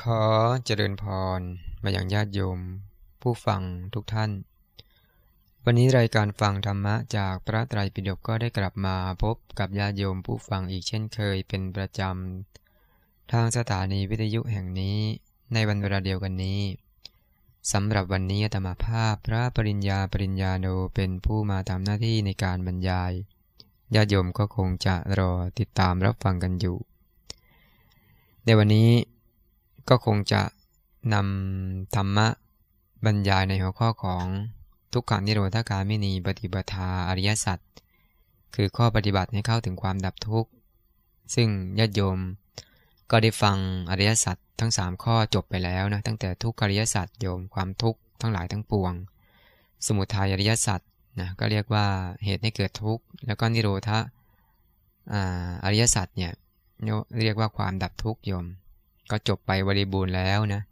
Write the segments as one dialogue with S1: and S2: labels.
S1: ขอเจริญพรมาอย่างญาติโยม ผู้ฟังทุกท่าน วันนี้รายการฟังธรรมะจากพระไตรปิฎกก็ได้กลับมาพบกับญาติโยมผู้ฟังอีกเช่นเคยเป็นประจำทางสถานีวิทยุแห่งนี้ในวันเวลาเดียวกันนี้สำหรับวันนี้ธรรมภาพพระปริญญาปริญญาโนเป็นผู้มาทำหน้าที่ในการบรรยายญาติโยมก็คงจะรอติดตามรับฟังกันอยู่ในวันนี้ก็คงจะนำธรรมะบรรยายในหัวข้อของทุกขังนิโรธาการมินีปฏิบัติอริยสัจคือข้อปฏิบัติให้เข้าถึงความดับทุกข์ซึ่งญาติโยมก็ได้ฟังอริยสัจทั้ง 3 ข้อจบไปแล้วนะตั้งแต่ทุกขอริยสัจโยมความทุกข์ทั้งหลายทั้งปวง สมุทัยอริยสัจนะก็เรียกว่าเหตุให้เกิดทุกข์แล้วก็นิโรธาอริยสัจเนี่ยเรียกว่าความดับทุกข์โยมก็จบไปบริบูรณ์แล้วนะ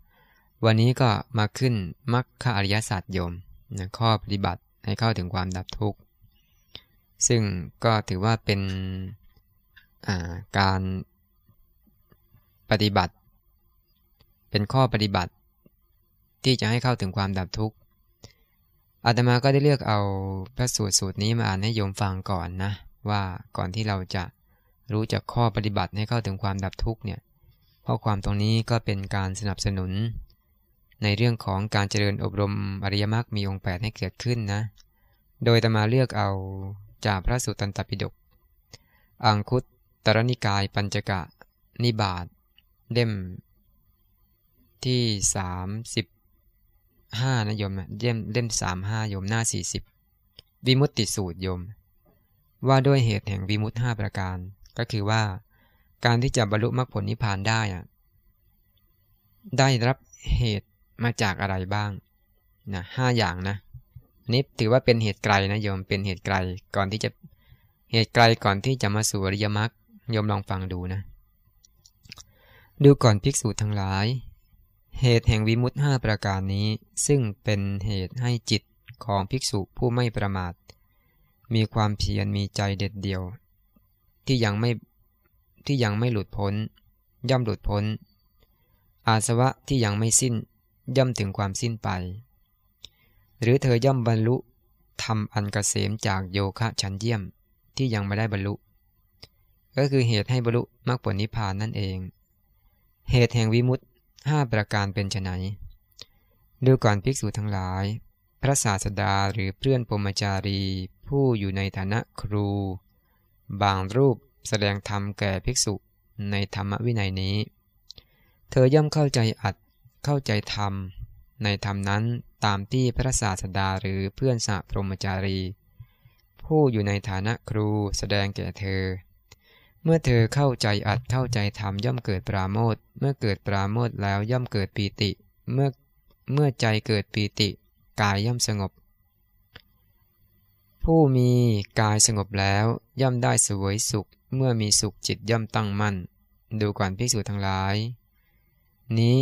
S1: วันนี้ก็มาขึ้นมรรคอริยศาสตร์โยมนะข้อปฏิบัติให้เข้าถึงความดับทุกข์ ซึ่งก็ถือว่าเป็นการปฏิบัติ เป็นข้อปฏิบัติที่จะให้เข้าถึงความดับทุกข์อาตมาก็ได้เลือกเอาพระสูตรสูตรนี้มาอ่านให้โยมฟังก่อนนะ ว่าก่อนที่เราจะรู้จักข้อปฏิบัติให้เข้าถึงความดับทุกข์เนี่ยข้อความตรงนี้ก็เป็นการสนับสนุน ในเรื่องของการเจริญอบรม อริยมรรคมีองค์8ให้เกิดขึ้นนะ โดยตมาเลือกเอาจากพระสุตตันตปิฎก อังคุตตรนิกาย ปัญจกะ นิบาตเด่มที่สามสิบห้านะโยม เด่มเด่มสามห้าโยมหน้าสี่สิบวิมุตติสูตรโยม ว่าด้วยเหตุแห่งวิมุตตห้าประการ ก็คือว่าการที่จะบรรลุมรรคผลนิพพานได้อะได้รับเหตุมาจากอะไรบ้างนะห้าอย่างนะนี่ถือว่าเป็นเหตุไกลนะโยมเป็นเหตุไกล ก่อนที่จะเหตุไกลก่อนที่จะมาสู่อริยมรรคโยมลองฟังดูนะ ดูก่อนภิกษุทั้งหลาย เหตุแห่งวิมุตห้าประการนี้ ซึ่งเป็นเหตุให้จิตของภิกษุผู้ไม่ประมาท มีความเพียรมีใจเด็ดเดียว ที่ยังไม่ที่ยังไม่หลุดพ้นย่อมหลุดพ้นอาสวะที่ยังไม่สิ้นย่อมถึงความสิ้นไปหรือเธอย่อมบรรลุทำอันกเกษมจากโยคะชั้นเยี่ยมที่ยังไม่ได้บรรลุ ก็คือเหตุให้บรรลุมรรคผลนิพพานนั่นเอง เหตุแห่งวิมุตติห้าประการเป็นไนดูก่อนภิกษุทั้งหลาย พระศาสดาหรือเพื่อนปรมจารี ผู้อยู่ในฐานะครู บางรูปแสดงธรรมแก่ภิกษุ ในธรรมวินัยนี้ เธอย่อมเข้าใจอัดเข้าใจธรรม ในธรรมนั้นตามที่พระศาสดาหรือเพื่อนสะพรมจารี ผู้อยู่ในฐานะครูแสดงแก่เธอ เมื่อเธอเข้าใจอัดเข้าใจธรรมย่อมเกิดปราโมทเมื่อเกิดปราโมทแล้วย่อมเกิดปีติ เมื่อเมื่อใจเกิดปีติ กายย่อมสงบ ผู้มีกายสงบแล้วย่อมได้สวยสุขเมื่อมีสุขจิตย่อมตั้งมั่น ดูก่อนภิกษุทั้งหลาย นี้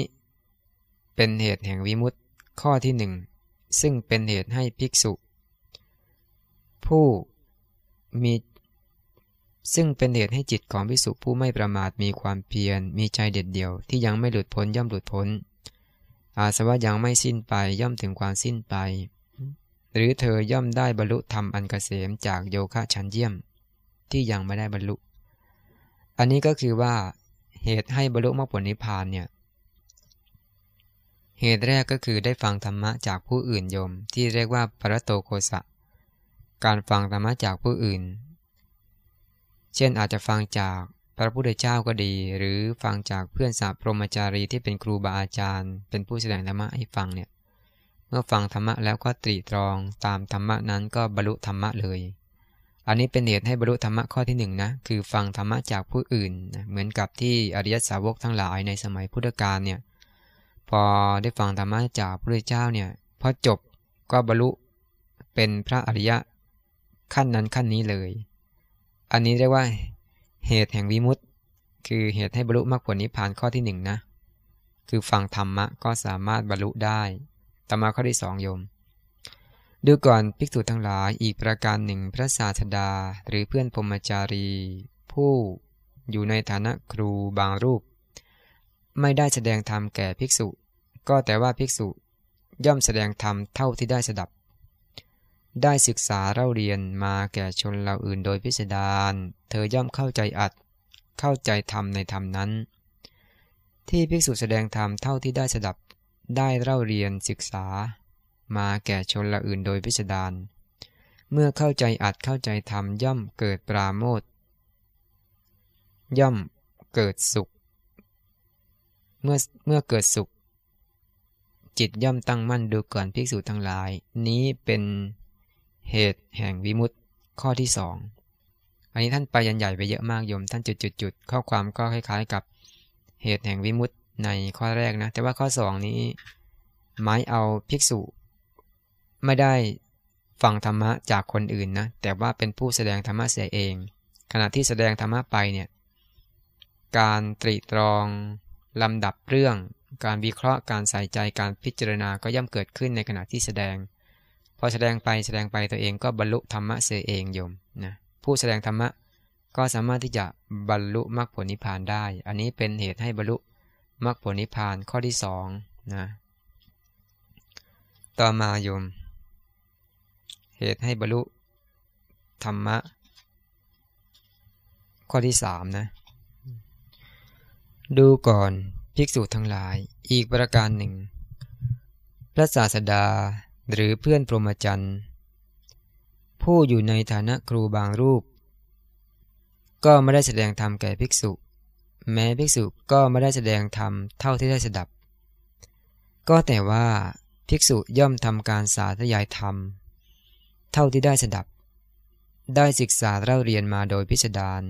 S1: เป็นเหตุแห่งวิมุตติ ข้อที่หนึ่งซึ่งเป็นเหตุให้ภิกษุ ผู้มี ซึ่งเป็นเหตุให้จิตของภิกษุผู้ไม่ประมาทมีความเพียรมีใจเด็ดเดี่ยว ที่ยังไม่หลุดพ้นย่อมหลุดพ้นอาสวะยังไม่สิ้นไปย่อมถึงความสิ้นไป หรือเธอย่อมได้บรรลุธรรมอันกเกษมจากโยคะชั้นเยี่ยมที่ยังไม่ได้บรรลุ อันนี้ก็คือว่าเหตุให้บรรลุมรรคผลนิพพานเนี่ย เหตุแรกก็คือได้ฟังธรรมะจากผู้อื่นโยมที่เรียกว่าปรโตโคสะ การฟังธรรมะจากผู้อื่น เช่นอาจจะฟังจากพระพุทธเจ้าก็ดี หรือฟังจากเพื่อนสาวพรหมจารีที่เป็นครูบาอาจารย์ เป็นผู้แสดงธรรมะให้ฟังเนี่ย เมื่อฟังธรรมะแล้วก็ตรีตรองตามธรรมะนั้นก็บรรลุธรรมะเลยอันนี้เป็นเหตุให้บรรลุธรรมะข้อที่หนึ่งนะคือฟังธรรมะจากผู้อื่นนะเหมือนกับที่อริยสาวกทั้งหลายในสมัยพุทธกาลเนี่ยพอได้ฟังธรรมะจากพระเจ้าเนี่ยพอจบก็บรรลุเป็นพระอริยะขั้นนั้นขั้นนี้เลย อันนี้เรียกว่าเหตุแห่งวิมุตต์คือเหตุให้บรรลุมรรคผลนิพพานข้อที่หนึ่งนะคือฟังธรรมะก็สามารถบรรลุได้ธรรมะข้อที่สองโยมดูก่อนภิกษุทั้งหลายอีกประการหนึ่งพระศาสดาหรือเพื่อนพรมจารี ผู้อยู่ในฐานะครูบางรูป ไม่ได้แสดงธรรมแก่ภิกษุ ก็แต่ว่าภิกษุย่อมแสดงธรรมเท่าที่ได้สดับ ได้ศึกษาเล่าเรียนมาแก่ชนเราอื่นโดยพิสดารเธอย่อมเข้าใจอัด เข้าใจธรรมในธรรมนั้น ที่ภิกษุแสดงธรรมเท่าที่ได้สดับ ได้เล่าเรียนศึกษามาแก่ชนละอื่นโดยพิสดารเมื่อเข้าใจอัดเข้าใจธรรมย่อมเกิดปราโมท ย่อมเกิดสุข เมื่อเมื่อเกิดสุข จิตย่อมตั้งมั่นดูก่อนภิกษุทั้งหลาย นี้เป็นเหตุแห่งวิมุตติข้อที่สองอันนี้ท่านไปยันใหญ่ไปเยอะมากโยมท่านจุดจุดจุดข้อความก็คล้ายๆกับเหตุแห่งวิมุตติในข้อแรกนะแต่ว่าข้อสองนี้หมายเอาภิกษุไม่ได้ฟังธรรมะจากคนอื่นนะ แต่ว่าเป็นผู้แสดงธรรมะเสียเอง ขณะที่แสดงธรรมะไป เนี่ย การตรีตรองลำดับเรื่อง การวิเคราะห์การใส่ใจ การพิจารณา ก็ย่อมเกิดขึ้นในขณะที่แสดง พอแสดงไปแสดงไปตัวเองก็บรรลุธรรมะเสียเองโยมนะผู้แสดงธรรมะก็สามารถที่จะบรรลุมรรคผลนิพพานได้ อันนี้เป็นเหตุให้บรรลุมรรคผลนิพพานข้อที่สองนะ ต่อมาโยมเหตุให้บรรลุธรรมะ ข้อที่สามนะดูก่อน ภิกษุทั้งหลาย อีกประการหนึ่ง พระศาสดาหรือเพื่อนพรหมจรรย์ ผู้อยู่ในฐานะครูบางรูป ก็ไม่ได้แสดงธรรมแก่ภิกษุ แม้ภิกษุก็ไม่ได้แสดงธรรมเท่าที่ได้สดับ ก็แต่ว่าภิกษุย่อมทำการสาธยายธรรมเท่าที่ได้สดับ ได้ศึกษาเล่าเรียนมาโดยพิสดาร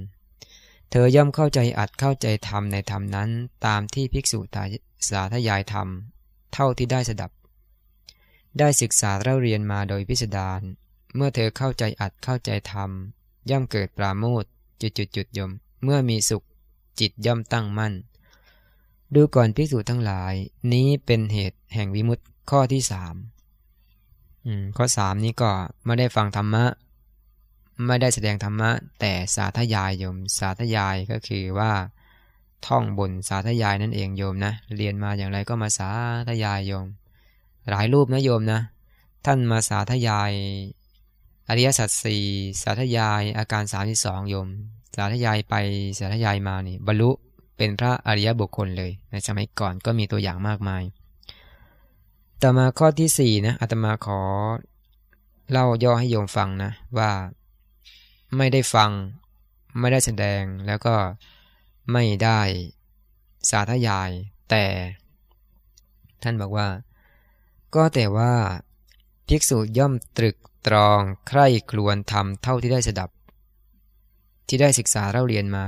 S1: เธอย่อมเข้าใจอัดเข้าใจธรรมในธรรมนั้นตามที่ภิกษุาสาธยายธรรม เท่าที่ได้สดับ ได้ศึกษาเล่าเรียนมาโดยพิสดาร เมื่อเธอเข้าใจอัดเข้าใจธรรม ย่อมเกิดปราโมทจุดจุดจุดยมเมื่อมีสุข จิตย่อมตั้งมั่น ดูก่อนภิกษุทั้งหลายนี้เป็นเหตุแห่งวิมุตติข้อที่สามข้อสามนี้ก็ไม่ได้ฟังธรรมะ ไม่ได้แสดงธรรมะ แต่สาธยายโยม สาธยายก็คือว่า ท่องบนสาธยายนั่นเองโยมนะ เรียนมาอย่างไรก็มาสาธยายโยม หลายรูปนะโยมนะ ท่านมาสาธยาย อริยสัจสี่สาธยายอาการสามที่สองโยม สาธยายไปสาธยายมานี่บรรลุเป็นพระอริยบุคคลเลย ในสมัยก่อนก็มีตัวอย่างมากมายต่อมาข้อที่สี่นะอาตมาขอเล่าย่อให้โยมฟังนะว่า ไม่ได้ฟังไม่ได้แสดงแล้วก็ไม่ได้สาธยายแต่ ท่านบอกว่า ก็แต่ว่าภิกษุย่อมตรึกตรอง ใคร่ครวญทำเท่าที่ได้สดับ ที่ได้ศึกษาเล่าเรียนมา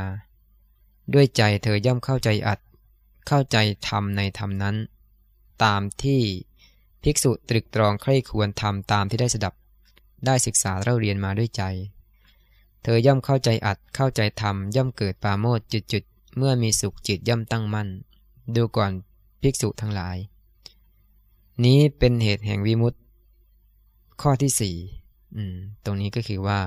S1: ด้วยใจเธอย่อมเข้าใจอัด เข้าใจธรรมในธรรมนั้น ตามที่ภิกษุตรึกตรองใคร่ควรทำตามที่ได้สดับ ได้ศึกษาเล่าเรียนมาด้วยใจ เธอย่อมเข้าใจอัดเข้าใจธรรมย่อมเกิดปาโมดจุดจุดเมื่อมีสุขจิตย่อมตั้งมั่น ดูก่อนภิกษุทั้งหลาย นี้เป็นเหตุแห่งวิมุตติ ข้อที่สี่ตรงนี้ก็คือว่า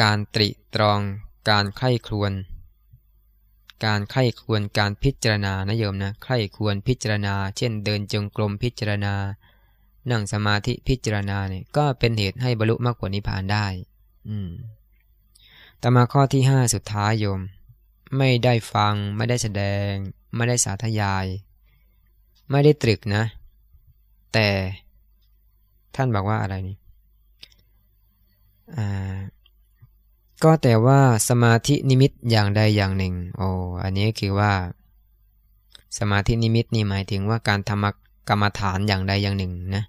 S1: การตริตรองการไข้ครวนการไข้ควรการพิจารณานะโยมนะไข้ควรพิจารณา เช่น เดินจงกรมพิจารณา นั่งสมาธิพิจารณาเนี่ย ก็เป็นเหตุให้บรรลุมรรคผลนิพพานได้ อืมต่อมาข้อที่ห้าสุดท้ายโยม ไม่ได้ฟัง ไม่ได้แสดง ไม่ได้สาธยาย ไม่ได้ตรึกนะ แต่ ท่านบอกว่าอะไรนี่อ่าก็แต่ว่าสมาธินิมิตอย่างใด อย่างหนึ่งโอ้อันนี้คือว่าสมาธินิมิตนี่ หมายถึงว่าการทำกรรมฐานอย่างใดอย่างหนึ่งนะ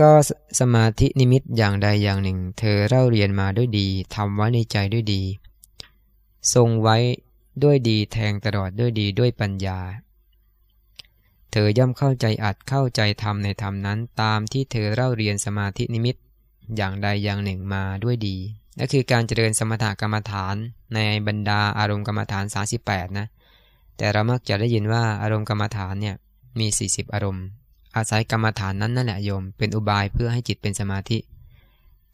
S1: ก็สมาธินิมิตอย่างใดอย่างหนึ่ง เธอเล่าเรียนมาด้วยดีทำไว้ในใจด้วยดี ทรงไว้ด้วยดีแทงตลอดด้วยดีด้วยปัญญา เธอย่อมเข้าใจอัดเข้าใจธรรมในธรรมนั้นตามที่เธอเล่าเรียนสมาธินิมิตอย่างใดอย่างหนึ่งมาด้วยดีก็คือการเจริญสมถกรรมฐานในบรรดาอารมณ์กรรมฐาน 38นะแต่เรามักจะได้ยินว่าอารมณ์กรรมฐานเนี่ยมี 40 อารมณ์ อาศัยกรรมฐานนั้นนั่นแหละโยมเป็นอุบายเพื่อให้จิตเป็นสมาธิ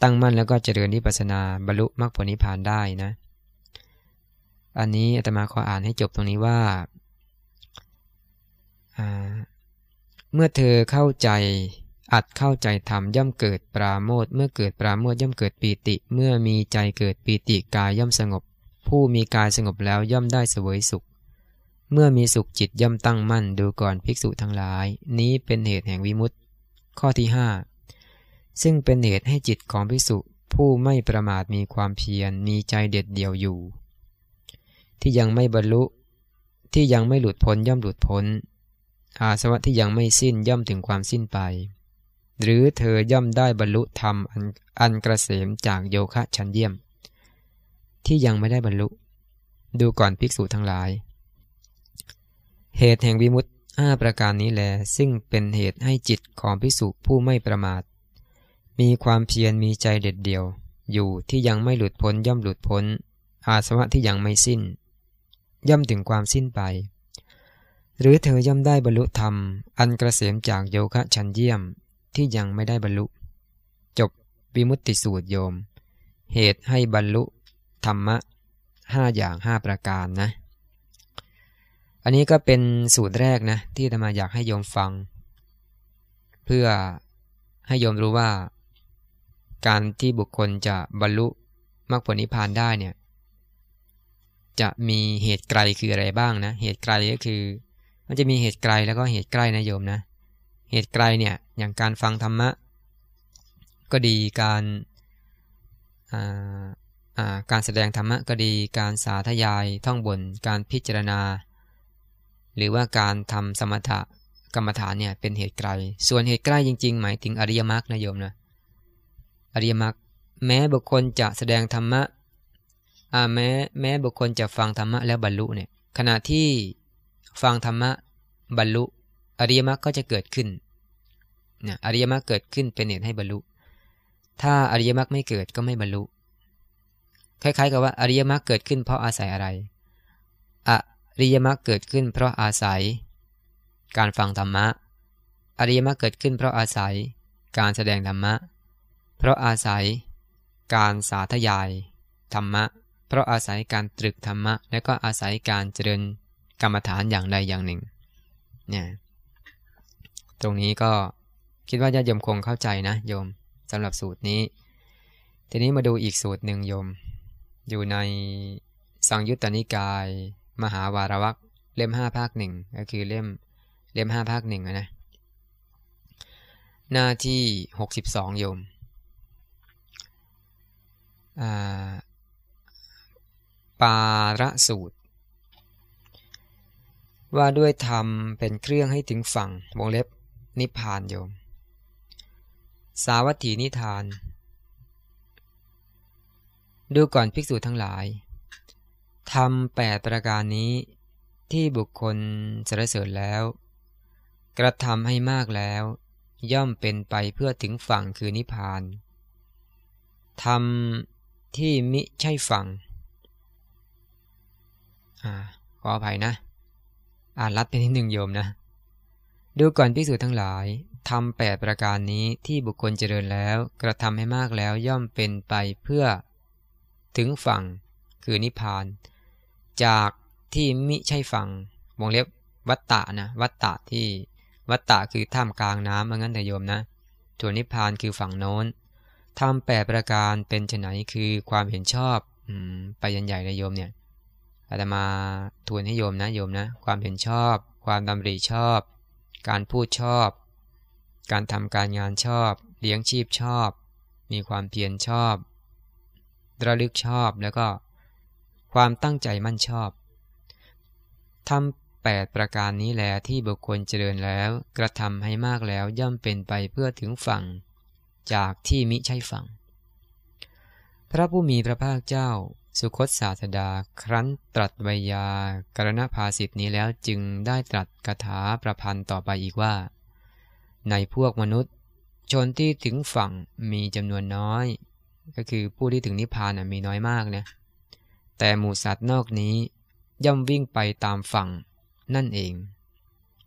S1: ตั้งมั่นแล้วก็เจริญวิปัสนาบรรลุมรรคผลนิพพานได้นะอันนี้อาตมาขออ่านให้จบตรงนี้ว่า เมื่อเธอเข้าใจอัดเข้าใจธรรมย่อมเกิดปราโมทเมื่อเกิดปราโมทย่อมเกิดปีติ เมื่อมีใจเกิดปีติกายย่อมสงบ ผู้มีกายสงบแล้วย่อมได้เสวยสุข เมื่อมีสุขจิตย่อมตั้งมั่นดูก่อนภิกษุทั้งหลาย นี้เป็นเหตุแห่งวิมุตติ ข้อที่ 5 ซึ่งเป็นเหตุให้จิตของภิกษุผู้ไม่ประมาทมีความเพียร มีใจเด็ดเดี่ยวอยู่ ที่ยังไม่บรรลุที่ยังไม่หลุดพ้นย่อมหลุดพ้นอาสวะที่ยังไม่สิ้นย่อมถึงความสิ้นไปหรือเธอย่อมได้บรรลุธรรมอันกระเสมจากโยคะชั้นเยี่ยม ที่ยังไม่ได้บรรลุดูก่อนภิกษุทั้งหลาย เหตุแห่งวิมุตต์ห้าประการนี้แลซึ่งเป็นเหตุให้จิตของภิกษุผู้ไม่ประมาท มีความเพียรมีใจเด็ดเดี่ยว อยู่ที่ยังไม่หลุดพ้นย่อมหลุดพ้นอาสวะที่ยังไม่สิ้น ย่อมถึงความสิ้นไป หรือเธอย่อมได้บรรลุธรรม อันกระเสมจากโยคะชั้นเยี่ยมที่ยังไม่ได้บรรลุจบ วิมุตติสูตรโยม เหตุให้บรรลุธรรมะห้าอย่างห้าประการนะอันนี้ก็เป็นสูตรแรกนะ ที่ธรรมา อยากให้โยมฟัง เพื่อให้โยมรู้ว่าการที่บุคคลจะบรรลุมรรคผลนิพพานได้เนี่ยจะมีเหตุไกลคืออะไรบ้างนะเหตุไกลก็คือมันจะมีเหตุไกลแล้วก็เหตุใกล้นะโยมนะ เหตุไกลเนี่ยอย่างการฟังธรรมะ ก็ดีการการแสดงธรรมะ ก็ดีการสาธยายท่องบน การพิจารณา หรือว่าการทำสมถะกรรมฐานเนี่ยเป็นเหตุไกลส่วนเหตุใกล้จริง ๆ หมายถึงอริยมรรคนะโยมนะอริยมรรคแม้บุคคลจะแสดงธรรมะแม้แม้บุคคลจะฟังธรรมะแล้วบรรลุเนี่ยขณะที่ฟังธรรมะบรรลุ อริยมรรคก็จะเกิดขึ้นนะอริยมรรคเกิดขึ้นเป็นเหตุให้บรรลุ ถ้าอริยมรรคไม่เกิดก็ไม่บรรลุ คล้ายๆ กับว่าอริยมรรคเกิดขึ้นเพราะอาศัยอะไร อริยมรรคเกิดขึ้นเพราะอาศัย การฟังธรรมะ อริยมรรคเกิดขึ้นเพราะอาศัยการแสดงธรรมะ เพราะอาศัย การสาธยาย ธรรมะ เพราะอาศัยการตรึกธรรมะ และก็อาศัยการเจริญกรรมฐานอย่างใดอย่างหนึ่งเนี่ยตรงนี้ก็คิดว่าญาติโยมคงเข้าใจนะโยมสำหรับสูตรนี้ ทีนี้มาดูอีกสูตรหนึ่งโยม อยู่ในสังยุตตนิกาย มหาวารวักเล่มห้าภาคหนึ่ง ก็คือเล่มเล่มห้าภาคหนึ่งนะหน้าที่หกสิบองโยม ปาระสูตร ว่าด้วยธรรมเป็นเครื่องให้ถึงฝั่งวงเล็บนิพพานโยมสาวัตถีนิทาน ดูก่อนภิกษุทั้งหลาย ทำแปดประการนี้ที่บุคคลสรรเสริญแล้ว กระทำให้มากแล้ว ย่อมเป็นไปเพื่อถึงฝั่งคือนิพพาน ทำที่มิใช่ฝั่งอขออภัยนะ อ่านรัดไปนิดหนึ่งโยมนะ ดูก่อนภิกษุทั้งหลายทำแปดประการนี้ที่บุคคลเจริญแล้ว กระทำให้มากแล้วย่อมเป็นไปเพื่อถึงฝั่งคือนิพพาน จากที่มิใช่ฝั่งวงเล็บวัตตะนะวัตตะที่วัตตะคือท่ามกลางน้ำเมื่อนั้นแต่โยมนะส่วนนิพพานคือฝั่งโน้นทำแปดประการเป็นไฉนคือความเห็นชอบอไปยันใหญ่เลยโยมเนี่ยอาตมาทวนให้โยมนะโยมนะความเห็นชอบ ความดำริชอบ การพูดชอบการทำการงานชอบ เลี้ยงชีพชอบ มีความเพียรชอบ ระลึกชอบแล้วก็ความตั้งใจมั่นชอบทำแปดประการนี้แล ที่บุคคลเจริญแล้ว กระทำให้มากแล้วย่อมเป็นไปเพื่อถึงฝั่ง จากที่มิใช่ฝั่ง พระผู้มีพระภาคเจ้า สุคตศาสดาครั้น ตรัสไวยา กรณภาสิทธินี้แล้วจึงได้ตรัสคาถาประพันธ์ต่อไปอีกว่าในพวกมนุษย์ชนที่ถึงฝั่งมีจำนวนน้อย ก็คือผู้ที่ถึงนิพพานมีน้อยมากนะแต่หมูสัตว์นอกนี้ย่อมวิ่งไปตามฝั่งนั่นเอง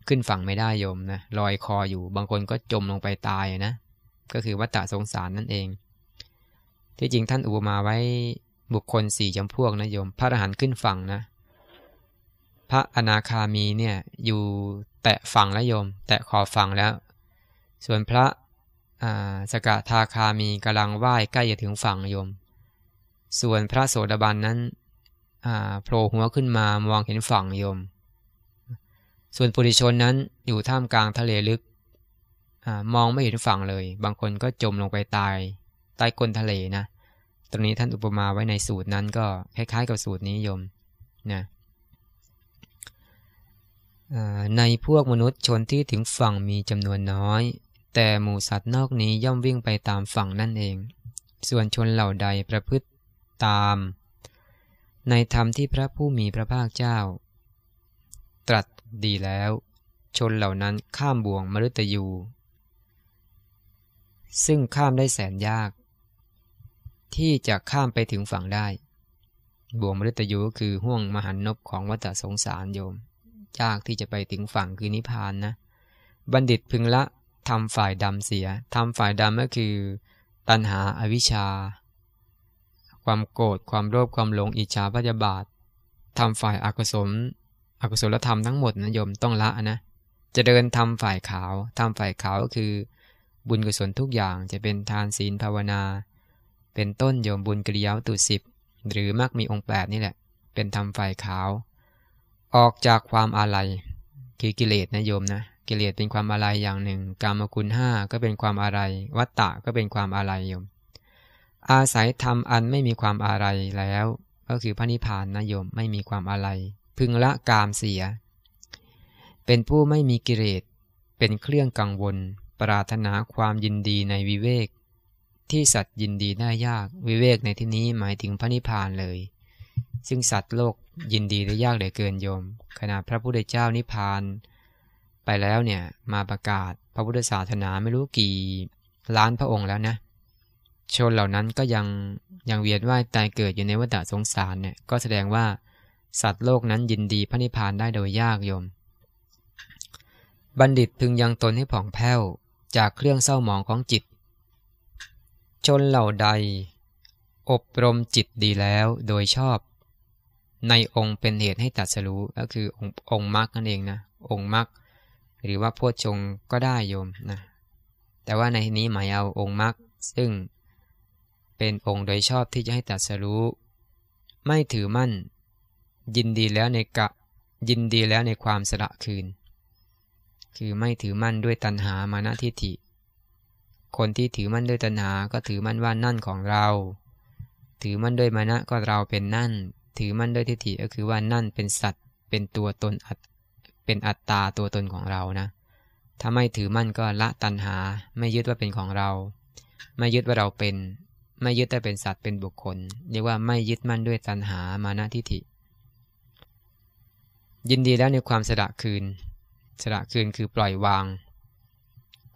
S1: ขึ้นฝั่งไม่ได้โยมนะลอยคออยู่บางคนก็จมลงไปตายนะก็คือวัฏะสงสารนั่นเอง ที่จริงท่านอุปมาไว้บุคคลสี่จำพวกนะโยม พระอรหันต์ขึ้นฝั่งนะพระอนาคามีเนี่ยอยู่แตะฝั่งแล้วโยม แตะขอฝั่งแล้วส่วนพระสกทาคามีกำลังไหว้ใกล้จะถึงฝั่งโยม ส่วนพระโสดาบันนั้นโผล่หัวขึ้นมามองเห็นฝั่งโยม ส่วนปุถุชนนั้นอยู่ท่ามกลางทะเลลึกอมองไม่เห็นฝั่งเลย บางคนก็จมลงไปตายใต้ก้นทะเลนะตรงนี้ท่านอุปมาไว้ในสูตรนั้นก็คล้ายๆกับสูตรนี้โยมนะในพวกมนุษย์ชนที่ถึงฝั่งมีจำนวนน้อยแต่หมูสัตว์นอกนี้ย่อมวิ่งไปตามฝั่งนั่นเอง ส่วนชนเหล่าใดประพฤติตาม ในธรรมที่พระผู้มีพระภาคเจ้า ตรัสดีแล้ว ชนเหล่านั้นข้ามบ่วงมฤตยู ซึ่งข้ามได้แสนยาก ที่จะข้ามไปถึงฝั่งได้บ่วงมฤตยูคือห่วงมหันนบของวัฏสงสารโยมยากที่จะไปถึงฝั่งคือนิพพานนะ บัณฑิตพึงละทำฝ่ายดำเสีย ทำฝ่ายดำก็คือ ตัณหาอวิชชา ความโกรธ ความโลภ ความหลง อิจฉาพยาบาท ทำฝ่ายอกุศลอกุศลธรรมทั้งหมดนะโยมต้องละนะ จะเดินทำฝ่ายขาว ทำฝ่ายขาวก็คือบุญกุศลทุกอย่าง จะเป็นทานศีลภาวนา เป็นต้นโยมบุญกิริยาตุสิบหรือมักมีองค์แปดนี่แหละ เป็นทำฝ่ายขาว ออกจากความอาลัยคือกิเลสนะโยมนะกิเลสเป็นความอะไรอย่างหนึ่ง กามคุณห้าก็เป็นความอะไรวัตตะก็เป็นความอะไรโยม อาศัยธรรมอันไม่มีความอะไรแล้ว ก็คือพระนิพพานนะโยมไม่มีความอะไร พึงละกามเสีย เป็นผู้ไม่มีกิเลสเป็นเครื่องกังวล ปรารถนาความยินดีในวิเวก ที่สัตว์ยินดีได้ยากวิเวกในที่นี้หมายถึงพระนิพพานเลย ซึ่งสัตว์โลกยินดีได้ยากเหลือเกินโยม ขณะพระพุทธเจ้านิพพานไปแล้วเนี่ยมาประกาศพระพุทธศาสนาไม่รู้กี่ล้านพระองค์แล้วนะชนเหล่านั้นก็ยังยังเวียนว่าย ตายเกิดอยู่ในวัฏสงสารเนี่ยก็แสดงว่าสัตว์โลกนั้นยินดีพระนิพพานได้โดยยากโยม บัณฑิตพึงยังตนให้ผ่องแผ้ว จากเครื่องเศร้าหมองของจิต ชนเหล่าใดอบรมจิตดีแล้วโดยชอบในองค์เป็นเหตุให้ตัดสรู้ก็คือองค์มรรคนั่นเองนะองค์มรรคหรือว่าโพชฌงก็ได้โยมนะแต่ว่าในนี้หมายเอาองค์มรรคซึ่งเป็นองค์โดยชอบที่จะให้ตัดสรู้ ไม่ถือมั่น ยินดีแล้วในกะยินดีแล้วในความสละคืน คือไม่ถือมั่นด้วยตัณหามานะทิฏฐิ คนที่ถือมั่นด้วยตัณหาก็ถือมั่นว่านั่นของเรา ถือมั่นด้วยมานะก็เราเป็นนั่น ถือมั่นด้วยทิฏฐิก็คือว่านั่นเป็นสัตว์ เป็นตัวตนอัตเป็นอัตตาตัวตนของเรา นะถ้าไม่ถือมั่นก็ละตัณหา ไม่ยึดว่าเป็นของเรา ไม่ยึดว่าเราเป็น ไม่ยึดแต่เป็นสัตว์เป็นบุคคล เรียกว่าไม่ยึดมั่นด้วยตัณหามานะทิฏฐิ ยินดีแล้วในความสละคืนสละคืนคือปล่อยวาง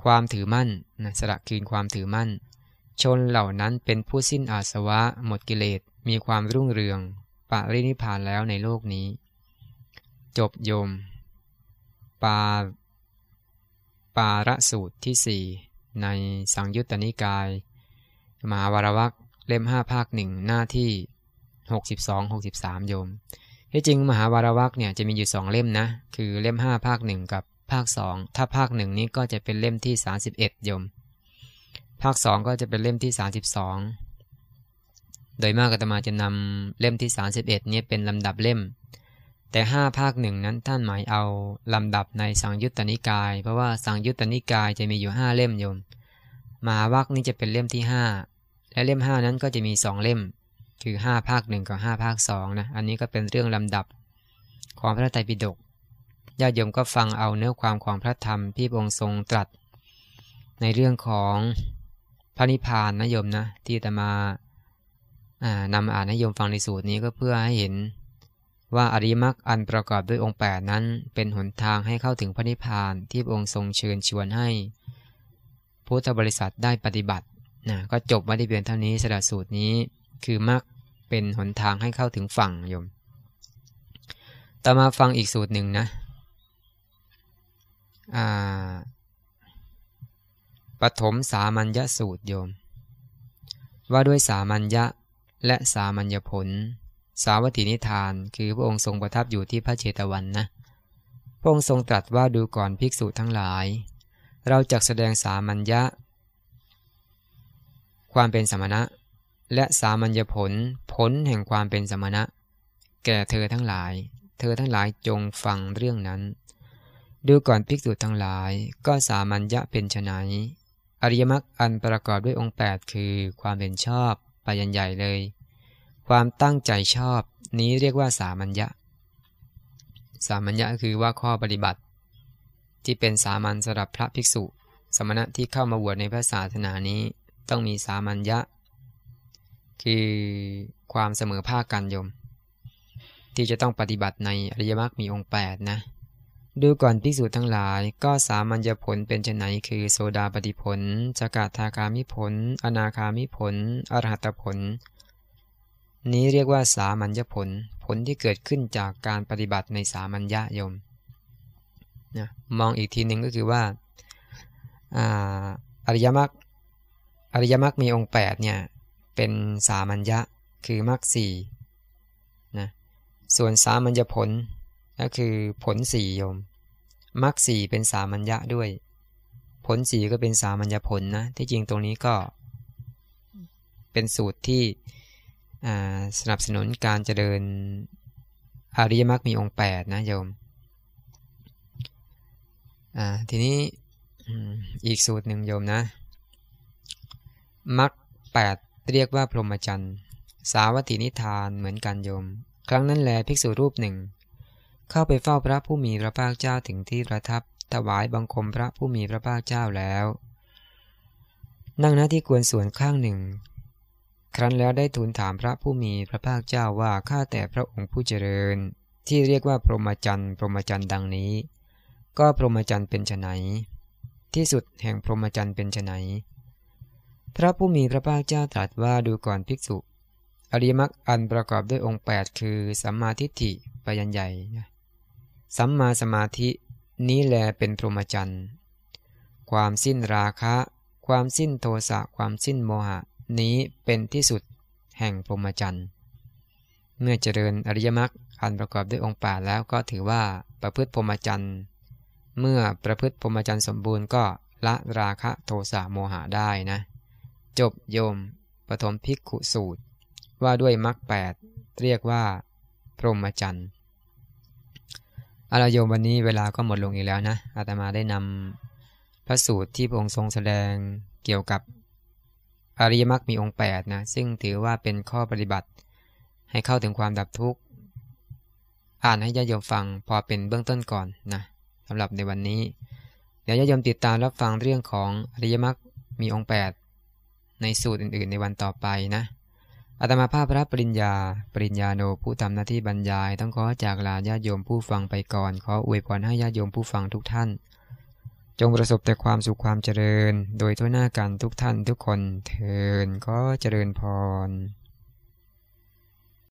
S1: ความถือมั่นนะสละคืนความถือมั่น ชนเหล่านั้นเป็นผู้สิ้นอาสวะ หมดกิเลส มีความรุ่งเรืองปรินิพานแล้วในโลกนี้ จบโยมปาปาระสูตรที่สี่ในสังยุตตนิกาย มหาวารวักเล่มห้าภาคหนึ่งหน้าที่หกสิบองหกสิบสามโยม ที่จริง มหาวารวักเนี่ยจะมีอยู่สองเล่มนะคือเล่มห้าภาคหนึ่งกับภาคสองถ้าภาคหนึ่งนี้ก็จะเป็นเล่มที่สาสิบเอ็ดโยม ภาคสองก็จะเป็นเล่มที่สสสิบองโดยมากอาตมาจะนำเล่มที่สาสิบเอ็ดนี้เป็นลำดับเล่มแต่ห้าภาคหนึ่งนั้นท่านหมายเอาลำดับในสังยุตตนิกาย เพราะว่าสังยุตตนิกายจะมีอยู่ห้าเล่มโยมมหาวัคนี้จะเป็นเล่มที่ห้าและเล่มห้านั้นก็จะมีสองเล่มคือห้าภาคหนึ่งกับห้าภาคสองนะ อันนี้ก็เป็นเรื่องลำดับของพระไตรปิฎกญาติโยมก็ฟังเอาเนื้อความของพระธรรมที่พระองค์ทรงตรัส ในเรื่องของพระนิพพานนะโยมนะที่ตมานำอ่านให้โยมฟังในสูตรนี้ก็เพื่อให้เห็นว่าอริมักอันประกอบด้วยองค์8นั้นเป็นหนทางให้เข้าถึงพระนิพพานที่องค์ทรงเชิญชวนให้พุทธบริษัทได้ปฏิบัตินะก็จบัาที่เพียงเท่านี้สระสูตรนี้คือมักเป็นหนทางให้เข้าถึงฝั่งโยม ต่อมาฟังอีกสูตรหนึ่งนะปฐมสามัญญสูตรโยม ว่าด้วยสามัญญะและสามัญญผลสาวัตถินิทานคือพระองค์ทรงประทับอยู่ที่พระเจตวันนะพระองค์ทรงตรัสว่าดูก่อนภิกษุทั้งหลาย เราจะแสดงสามัญญะ ความเป็นสมณะ และสามัญญผลผลแห่งความเป็นสมณะ แก่เธอทั้งหลาย เธอทั้งหลายจงฟังเรื่องนั้น ดูก่อนภิกษุทั้งหลายก็สามัญญะเป็นไนอริยมรรคอันประกอบด้วยองค์8คือ ความเป็นชอบไปยันใหญ่เลยความตั้งใจชอบนี้เรียกว่าสามัญญะ สามัญญะคือว่าข้อปฏิบัติ ที่เป็นสามัญสำหรับพระภิกษุ สมณะที่เข้ามาบวชในพระศาสนานี้ ต้องมีสามัญญะ คือ ความเสมอภาคกันยม ที่จะต้องปฏิบัติในอริยมรรคมีองค์8นะดูก่อนภิกษุทั้งหลาย ก็สามัญญผลเป็นชนไหนคือโสดาปฏิผลสกาทาคามิผล อนาคามิผลอรหัตผลนี้เรียกว่าสามัญญผลผลที่เกิดขึ้นจากการปฏิบัติในสามัญญโยมนะมองอีกทีหนึ่งก็คือว่า อริยมรรคอริยมรรคมีองค์8เนี่ยเป็นสามัญญะคือมรรคสีนะส่วนสามัญญผลก็คือผลสี่โยมมรรคสี่เป็นสามัญญะด้วยผลสี่ก็เป็นสามัญญผลนะ ที่จริงตรงนี้ก็เป็นสูตรที่สนับสนุนการเจริญอริยมรรคมีองค์ 8 นะโยมทีนี้อีกสูตรหนึ่งโยมนะมรรคแปดเรียกว่าพรหมจรรย์สาวัตถินิทานเหมือนกันโยม ครั้งนั้นแลภิกษุรูปหนึ่ง เข้าไปเฝ้าพระผู้มีพระภาคเจ้าถึงที่ประทับถวายบังคมพระผู้มีพระภาคเจ้าแล้ว นั่งหน้าที่ควรส่วนข้างหนึ่งครั้นแล้วได้ทูลถามพระผู้มีพระภาคเจ้าว่าข้าแต่พระองค์ผู้เจริญ ที่เรียกว่าพรหมจรรย์พรหมจรรย์ดังนี้ ก็พรหมจรรย์เป็นไนที่สุดแห่งพรหมจรรย์เป็นไนพระผู้มีพระภาคเจ้าตรัสว่าดูก่อนภิกษุอริมักอันประกอบด้วยองค์8คือสัมมาทิฏฐิปยัญใหญ่สัมมาสมาธิ นี้แลเป็นพรหมจรรย์ความสิ้นราคะ ความสิ้นโทสะความสิ้นโมหะนี้เป็นที่สุดแห่งพรหมจรรย์ เมื่อเจริญอริยมรรค อันประกอบด้วยองค์แปดแล้วก็ถือว่าประพฤติพรหมจรรย์ เมื่อประพฤติพรหมจรรย์ สมบูรณ์ก็ ละราคะโทสะโมหะ ได้นะ จบโยม ปฐมภิกขุสูตร ว่าด้วยมรรคแปดเรียกว่า พรหมจรรย์อรโยมวันนี้เวลาก็หมดลงอีกแล้วนะ อาตมาได้นำพระสูตรที่พระองค์ทรงแสดงเกี่ยวกับอริยมรรคมีองค์8นะซึ่งถือว่าเป็นข้อปฏิบัติให้เข้าถึงความดับทุกข์อ่านให้ญาติโยมฟังพอเป็นเบื้องต้นก่อนนะสำหรับในวันนี้ เดี๋ยวญาติโยมติดตามรับฟังเรื่องของอริยมรรคมีองค์ 8 ในสูตรอื่น ๆในวันต่อไปนะอาตมาภาพพระปริญญาปริญญาโนผู้ทำหน้าที่บรรยาย ต้องขอจากลาญาติโยมผู้ฟังไปก่อนขออวยพรให้ญาติโยมผู้ฟังทุกท่านจงประสบแต่ความสุขความเจริญ โดยทั่วหน้ากันทุกท่านทุกคน เทินก็เจริญพร